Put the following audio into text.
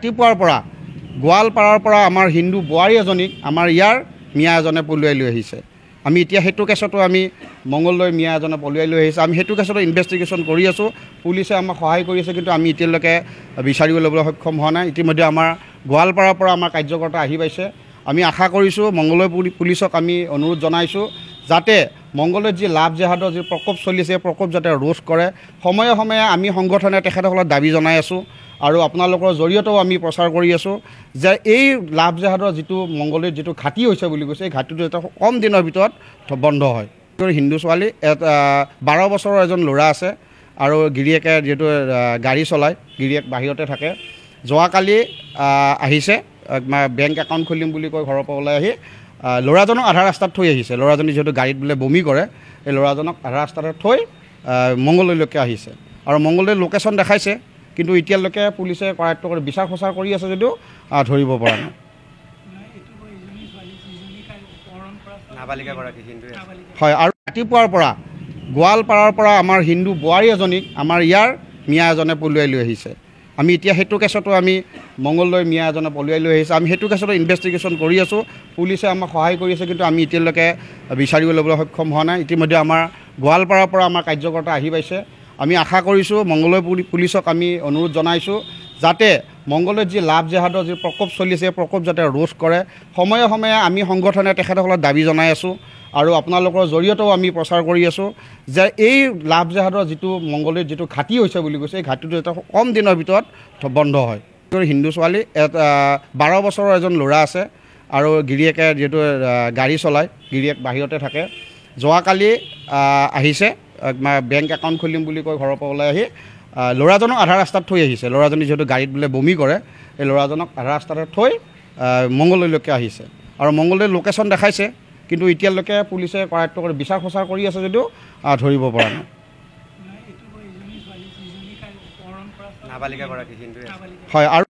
ৰাতিপুৱাৰ পৰা গোৱালপাৰাৰ পৰা আমাৰ হিন্দু বোৱাৰী এজনীক আমাৰ ইয়াৰ মিয়া এজনে পলুৱাই লৈ আহিছে আমি এতিয়া সেইটো কেছতো আমি মংগলদৈ মিয়া এজনে পলুৱাই লৈ আহিছে আমি সেইটো কেছতো ইনভেষ্টিগেশ্যন কৰি আছোঁ পুলিচে আমাক সহায় কৰি আছে কিন্তু আমি এতিয়ালৈকে বিচাৰি ল'বলৈ সক্ষম হোৱা নাই ইতিমধ্যে আমাৰ গোৱালপাৰাৰ পৰা আমাৰ কাৰ্যকৰ্তা আহি পাইছে আমি আশা কৰিছোঁ মংগলদৈ পুলিচক আমি অনুৰোধ জনাইছোঁ যাতে মংগলত যি লাভ জেহাদৰ যি প্ৰকোপ চলিছে প্ৰকোপ যাতে ৰোধ কৰে সময়ে সময়ে আমি সংগঠনে তেখেতসকলক দাবী জনাই আছোঁ আৰু আপোনালোকৰ জৰিয়তেও আমি প্ৰচাৰ কৰি আছোঁ যে এই লাভ জেহাদৰ যিটো মংগলত যিটো ঘাটি হৈছে বুলি কৈছে এই ঘাটিটো যাতে কম দিনৰ ভিতৰত বন্ধ হয় হিন্দু ছোৱালী বাৰ বছৰৰ এজন ল'ৰা আছে আৰু গিৰিয়েকে যিহেতু গাড়ী চলায় গিৰিয়েক বাহিৰতে থাকে যোৱাকালি আহিছে বেংক একাউণ্ট খুলিম বুলি কৈ ঘৰৰ পৰা ওলাই আহি ল'ৰাজনক আধা ৰাস্তাত থৈ আহিছে ল'ৰাজনী যিহেতু গাড়ীত বোলে বমি কৰে এই ল'ৰাজনক আধা ৰাস্তাতে থৈ মংগললৈকে আহিছে আৰু মংগলদৈ লোকেশ্যন দেখাইছে কিন্তু এতিয়ালৈকে পুলিচে কৰায়ত্ব কৰি বিচাৰ খোচাৰ কৰি আছে যদিও ধৰিব পৰা নাই হয় আৰু ৰাতিপুৱাৰ পৰা গোৱালপাৰাৰ পৰা আমাৰ হিন্দু বোৱাৰী এজনীক আমাৰ ইয়াৰ মিয়া এজনে পলুৱাই লৈ আহিছে আমি এতিয়া সেইটো কেছতো আমি মঙ্গলদৈ মিয়া এজনে পলুৱাই লৈ আহিছোঁ আমি সেইটো কেছতো ইনভেষ্টিগেশ্যন কৰি আছোঁ পুলিচে আমাক সহায় কৰি আছে কিন্তু আমি এতিয়ালৈকে বিচাৰিব ল'বলৈ সক্ষম হোৱা নাই ইতিমধ্যে আমাৰ গোৱালপাৰাৰ পৰা আমাৰ কাৰ্যকৰ্তা আহি পাইছে আমি আশা কৰিছোঁ মঙ্গলদৈ পুলিচক আমি অনুৰোধ জনাইছোঁ যাতে মংগলত যি লাভ জেহাদৰ যি প্ৰকোপ চলিছে এই প্ৰকোপ যাতে ৰোধ কৰে সময়ে সময়ে আমি সংগঠনে তেখেতসকলক দাবী জনাই আছোঁ আৰু আপোনালোকৰ জৰিয়তেও আমি প্ৰচাৰ কৰি আছোঁ যে এই লাভ জেহাদৰ যিটো মংগলত যিটো ঘাটি হৈছে বুলি কৈছে এই ঘাটিটো এটা কম দিনৰ ভিতৰত বন্ধ হয় হিন্দু ছোৱালী বাৰ বছৰৰ এজন ল'ৰা আছে আৰু গিৰিয়েকে যিহেতু গাড়ী চলায় গিৰিয়েক বাহিৰতে থাকে যোৱাকালি আহিছে বেংক একাউণ্ট খুলিম বুলি কৈ ঘৰৰ পৰা ওলাই আহি ল'ৰাজনক আধা ৰাস্তাত থৈ আহিছে ল'ৰাজনী যিহেতু গাড়ীত বোলে বমি কৰে এই ল'ৰাজনক আধা ৰাস্তাতে থৈ মংগললৈকে আহিছে আৰু মংগলদৈ লোকেশ্যন দেখাইছে কিন্তু এতিয়ালৈকে পুলিচে কৰায়ত্ব কৰি বিচাৰ খোচাৰ কৰি আছে যদিও ধৰিব পৰা নাই হয় আৰু